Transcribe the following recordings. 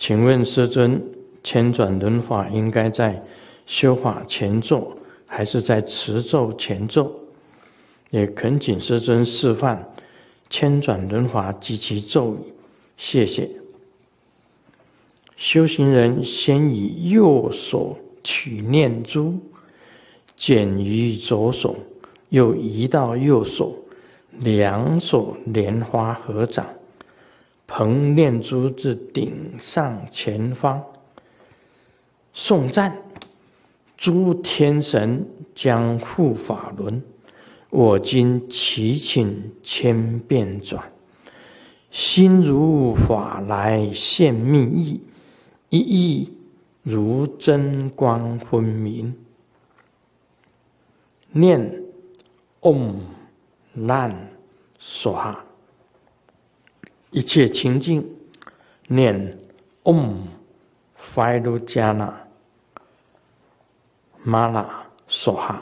请问师尊，千转轮法应该在修法前做，还是在持咒前做？也恳请师尊示范千转轮法及其咒语。谢谢。修行人先以右手取念珠，减于左手，又移到右手，两手莲花合掌。捧念珠至顶上前方，颂赞诸天神将护法轮，我今祈请千遍转，心如法来现密意，一意如真光分明。念嗡南耍。一切清净，念 Om，Vairochana，Mala，Saha，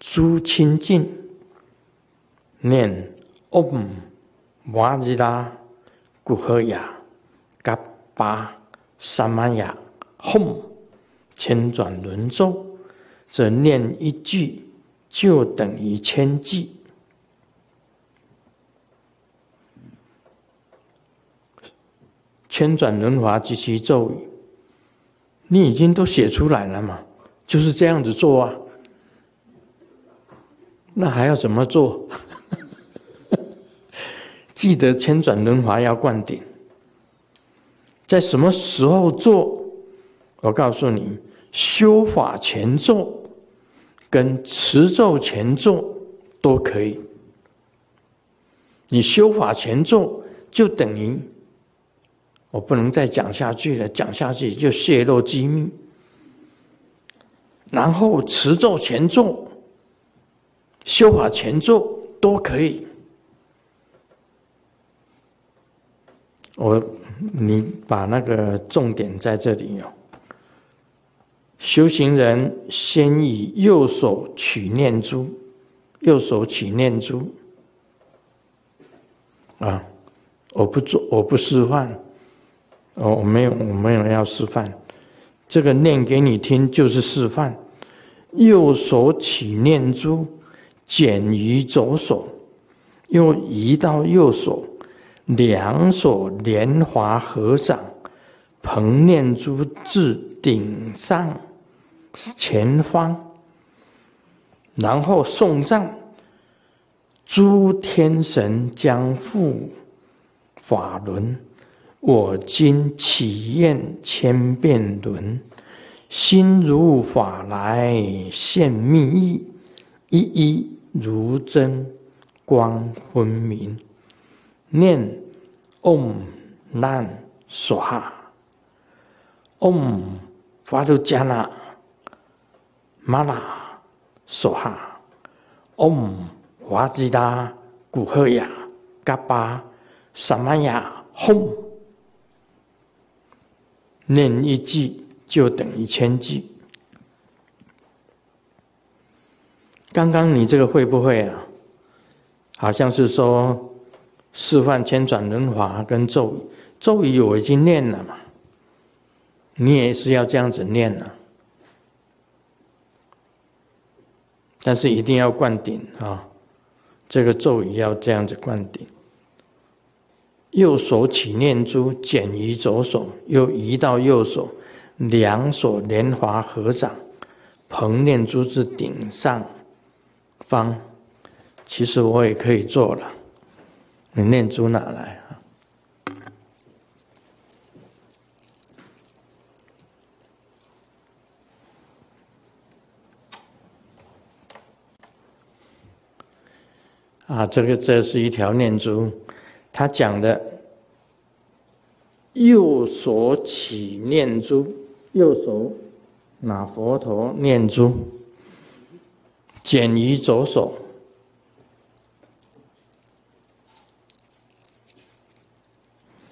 诸清净，念 Om，Vajra，Guru，ya，Gaba，Samaya，Hom，千转轮咒，这念一句就等于千句。千转轮滑及其咒语，你已经都写出来了嘛？就是这样子做啊，那还要怎么做？记得千转轮滑要灌顶，在什么时候做？我告诉你，修法前咒跟持咒前咒都可以。你修法前咒就等于。我不能再讲下去了，讲下去就泄露机密。然后持咒前咒、修法前咒都可以。我，你把那个重点在这里哦。修行人先以右手取念珠，右手取念珠。啊，我不做，我不示范。哦，我没有，我没有要示范。这个念给你听就是示范。右手起念珠，捡于左手，又移到右手，两手莲华合掌，捧念珠至顶上前方，然后送葬。诸天神将赴法轮。我今起厌千变轮，心如法来现密意，一一如真光分明。念嗡难说哈，嗡法都加那玛那说哈，嗡华吉达古赫雅嘎巴萨玛雅吽。念一句就等于千句。刚刚你这个会不会啊？好像是说示范千转轮法跟咒语，咒语，我已经念了嘛。你也是要这样子念了，但是一定要灌顶啊！这个咒语要这样子灌顶。右手起念珠，减于左手，又移到右手，两手连华合掌，捧念珠至顶上方。其实我也可以做了，你念珠哪来啊？啊，这个这是一条念珠。他讲的，右手起念珠，右手拿佛陀念珠，捡于左手，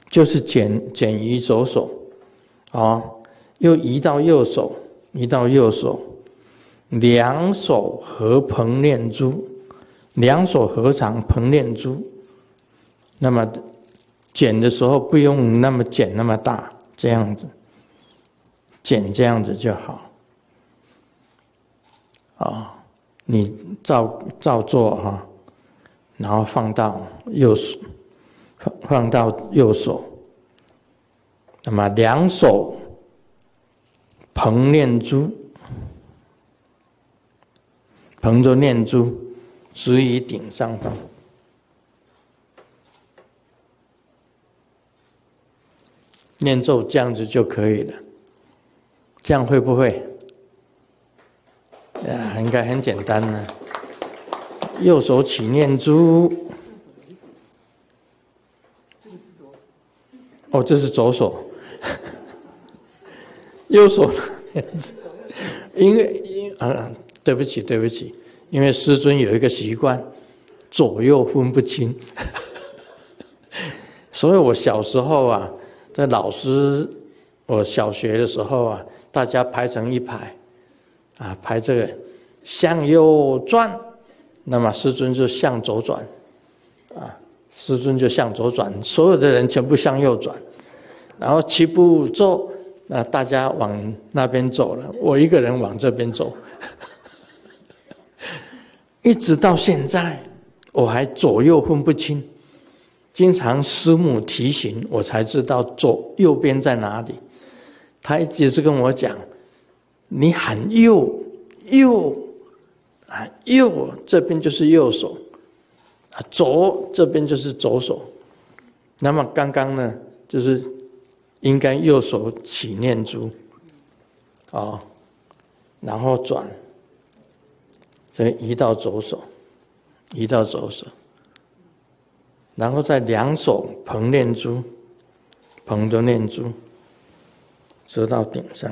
就是捡捡于左手，啊，又移到右手，移到右手，两手合捧念珠，两手合掌捧念珠。那么剪的时候不用那么剪那么大，这样子剪这样子就好。啊，你照照做哈，然后放到右手，放放到右手。那么两手捧念珠，捧着念珠置于顶上方。念咒这样子就可以了，这样会不会？呃，应该很简单呢。右手起念珠，哦，这是左手，右手这样因为，因啊，对不起，对不起，因为师尊有一个习惯，左右分不清，所以我小时候啊。在老师，我小学的时候啊，大家排成一排，啊，排这个向右转，那么师尊就向左转，啊，师尊就向左转，所有的人全部向右转，然后齐步走，那大家往那边走了，我一个人往这边走，一直到现在，我还左右分不清。经常师母提醒我才知道左右边在哪里，他一直是跟我讲：“你喊右右啊，右这边就是右手，啊左这边就是左手。”那么刚刚呢，就是应该右手起念珠，啊，然后转，再移到左手，移到左手。然后再两手捧念珠，捧着念珠直到顶上，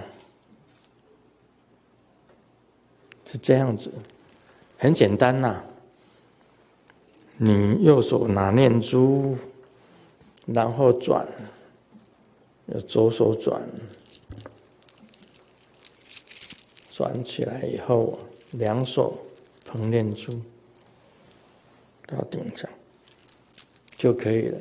是这样子，很简单呐。你右手拿念珠，然后转，左手转，转起来以后，两手捧念珠到顶上。就可以了。